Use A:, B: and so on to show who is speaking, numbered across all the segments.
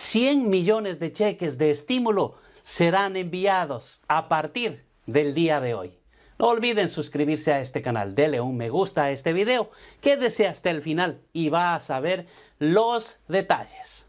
A: 100 millones de cheques de estímulo serán enviados a partir del día de hoy. No olviden suscribirse a este canal, dele un me gusta a este video, quédese hasta el final y va a saber los detalles.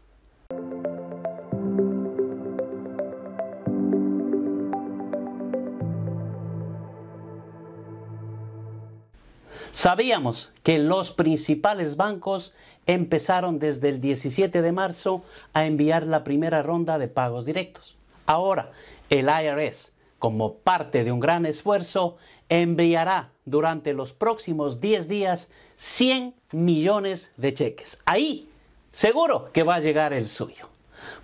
A: Sabíamos que los principales bancos empezaron desde el 17 de marzo a enviar la primera ronda de pagos directos. Ahora, el IRS, como parte de un gran esfuerzo, enviará durante los próximos 10 días 100 millones de cheques. Ahí, seguro que va a llegar el suyo.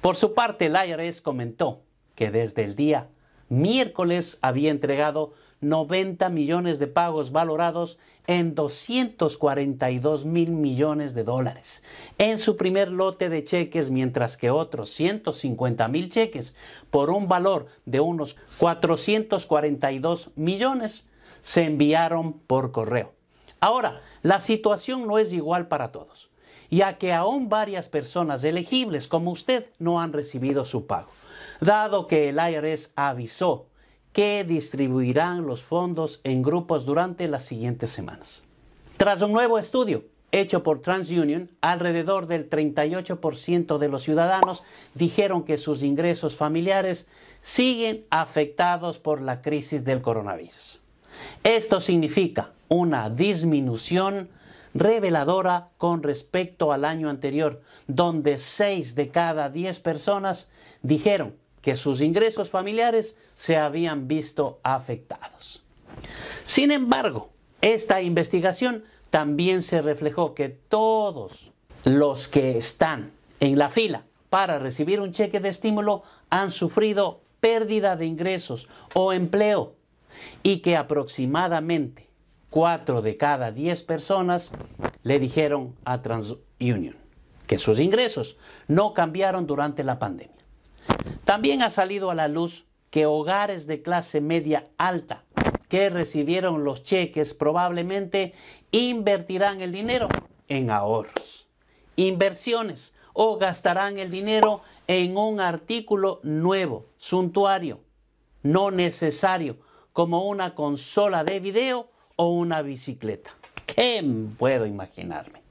A: Por su parte, el IRS comentó que desde el día miércoles había entregado 90 millones de pagos valorados en 242 mil millones de dólares en su primer lote de cheques, mientras que otros 150 mil cheques por un valor de unos 442 millones se enviaron por correo. Ahora, la situación no es igual para todos, ya que aún varias personas elegibles como usted no han recibido su pago, dado que el IRS avisó que distribuirán los fondos en grupos durante las siguientes semanas. Tras un nuevo estudio hecho por TransUnion, alrededor del 38% de los ciudadanos dijeron que sus ingresos familiares siguen afectados por la crisis del coronavirus. Esto significa una disminución reveladora con respecto al año anterior, donde 6 de cada 10 personas dijeron que sus ingresos familiares se habían visto afectados. Sin embargo, esta investigación también se reflejó que todos los que están en la fila para recibir un cheque de estímulo han sufrido pérdida de ingresos o empleo y que aproximadamente 4 de cada 10 personas le dijeron a TransUnion que sus ingresos no cambiaron durante la pandemia. También ha salido a la luz que hogares de clase media alta que recibieron los cheques probablemente invertirán el dinero en ahorros, inversiones o gastarán el dinero en un artículo nuevo, suntuario, no necesario, como una consola de video o una bicicleta. ¿Qué puedo imaginarme?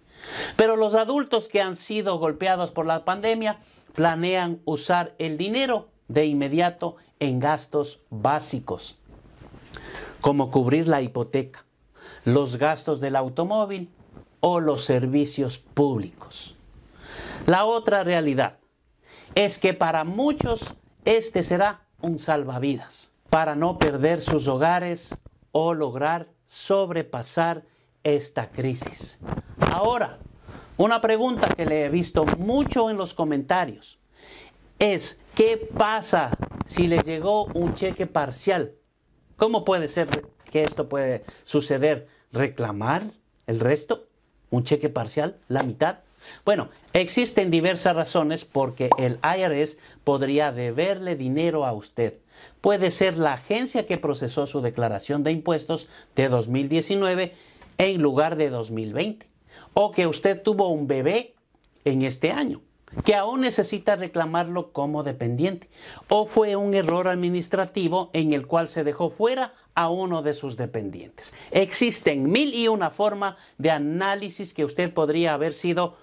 A: Pero los adultos que han sido golpeados por la pandemia planean usar el dinero de inmediato en gastos básicos, como cubrir la hipoteca, los gastos del automóvil o los servicios públicos. La otra realidad es que para muchos este será un salvavidas para no perder sus hogares o lograr sobrepasar esta crisis. Ahora, una pregunta que le he visto mucho en los comentarios es, ¿qué pasa si le llegó un cheque parcial? ¿Cómo puede ser que esto puede suceder? ¿Reclamar el resto? ¿Un cheque parcial? ¿La mitad? Bueno, existen diversas razones porque el IRS podría deberle dinero a usted. Puede ser la agencia que procesó su declaración de impuestos de 2019 en lugar de 2020 o que usted tuvo un bebé en este año que aún necesita reclamarlo como dependiente, o fue un error administrativo en el cual se dejó fuera a uno de sus dependientes. Existen mil y una formas de análisis que usted podría haber sido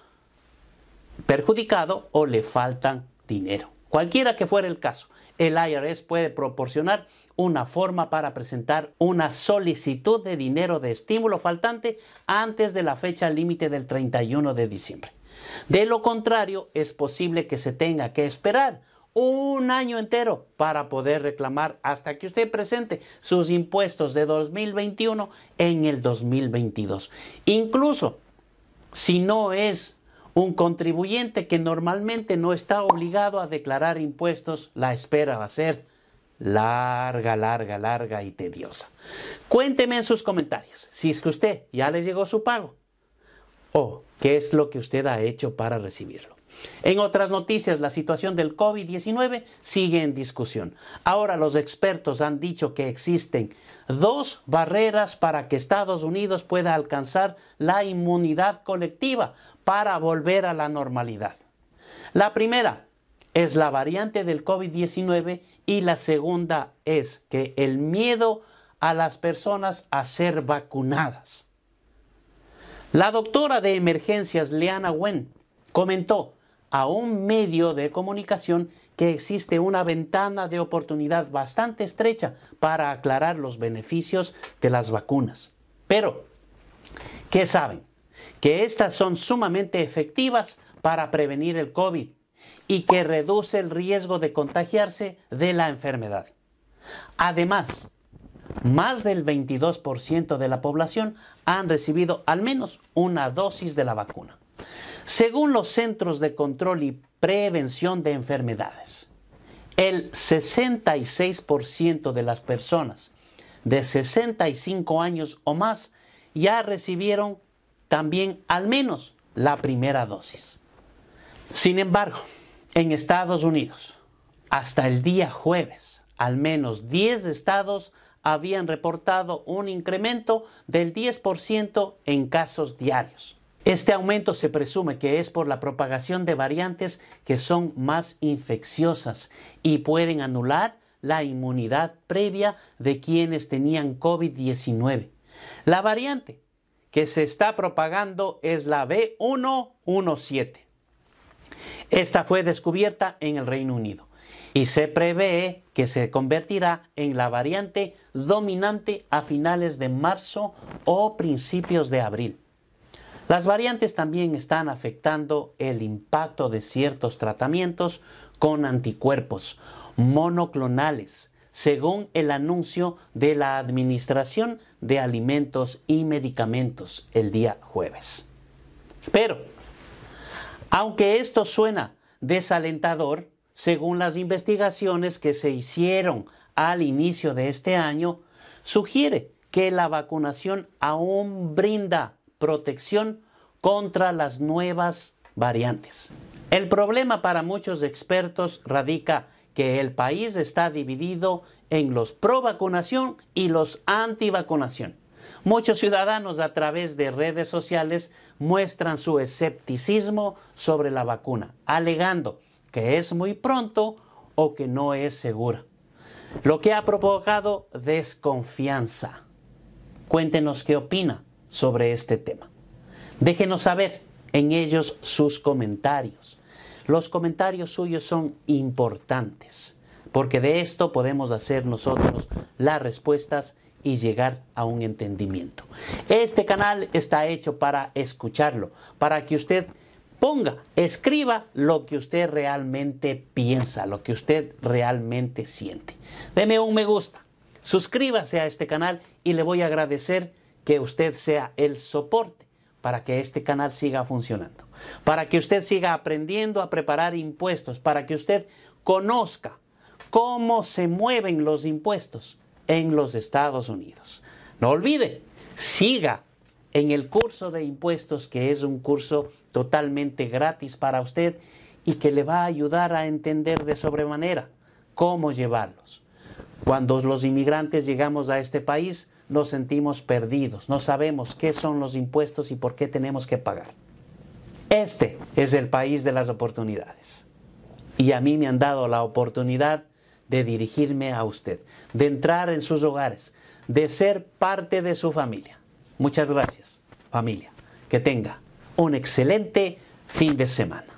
A: perjudicado o le faltan dinero. Cualquiera que fuera el caso, el IRS puede proporcionar una forma para presentar una solicitud de dinero de estímulo faltante antes de la fecha límite del 31 de diciembre. De lo contrario, es posible que se tenga que esperar un año entero para poder reclamar hasta que usted presente sus impuestos de 2021 en el 2022. Incluso si no es un contribuyente que normalmente no está obligado a declarar impuestos, la espera va a ser larga, larga, larga y tediosa. Cuénteme en sus comentarios si es que usted ya le llegó su pago o qué es lo que usted ha hecho para recibirlo. En otras noticias, la situación del COVID-19 sigue en discusión. Ahora los expertos han dicho que existen dos barreras para que Estados Unidos pueda alcanzar la inmunidad colectiva para volver a la normalidad. La primera es la variante del COVID-19 y la segunda es que el miedo a las personas a ser vacunadas. La doctora de emergencias Leana Wen comentó a un medio de comunicación que existe una ventana de oportunidad bastante estrecha para aclarar los beneficios de las vacunas. Pero, ¿qué saben? Que estas son sumamente efectivas para prevenir el COVID y que reduce el riesgo de contagiarse de la enfermedad. Además, más del 22% de la población han recibido al menos una dosis de la vacuna, según los Centros de Control y Prevención de Enfermedades. El 66% de las personas de 65 años o más ya recibieron también al menos la primera dosis. Sin embargo, en Estados Unidos, hasta el día jueves, al menos 10 estados habían reportado un incremento del 10% en casos diarios. Este aumento se presume que es por la propagación de variantes que son más infecciosas y pueden anular la inmunidad previa de quienes tenían COVID-19. La variante que se está propagando es la B117. Esta fue descubierta en el Reino Unido y se prevé que se convertirá en la variante dominante a finales de marzo o principios de abril. Las variantes también están afectando el impacto de ciertos tratamientos con anticuerpos monoclonales, según el anuncio de la Administración de Alimentos y Medicamentos el día jueves. Pero, aunque esto suena desalentador, según las investigaciones que se hicieron al inicio de este año, sugiere que la vacunación aún brinda protección contra las nuevas variantes. El problema para muchos expertos radica que el país está dividido en los pro vacunación y los anti vacunación. Muchos ciudadanos a través de redes sociales muestran su escepticismo sobre la vacuna, alegando que es muy pronto o que no es segura, lo que ha provocado desconfianza. Cuéntenos qué opina sobre este tema. Déjenos saber en ellos sus comentarios. Los comentarios suyos son importantes, porque de esto podemos hacer nosotros las respuestas y llegar a un entendimiento. Este canal está hecho para escucharlo, para que usted ponga, escriba lo que usted realmente piensa, lo que usted realmente siente. Deme un me gusta, suscríbase a este canal y le voy a agradecer que usted sea el soporte para que este canal siga funcionando, para que usted siga aprendiendo a preparar impuestos, para que usted conozca cómo se mueven los impuestos en los Estados Unidos. No olvide, siga en el curso de impuestos, que es un curso totalmente gratis para usted y que le va a ayudar a entender de sobremanera cómo llevarlos. Cuando los inmigrantes llegamos a este país, nos sentimos perdidos, no sabemos qué son los impuestos y por qué tenemos que pagar. Este es el país de las oportunidades. Y a mí me han dado la oportunidad de dirigirme a usted, de entrar en sus hogares, de ser parte de su familia. Muchas gracias, familia. Que tenga un excelente fin de semana.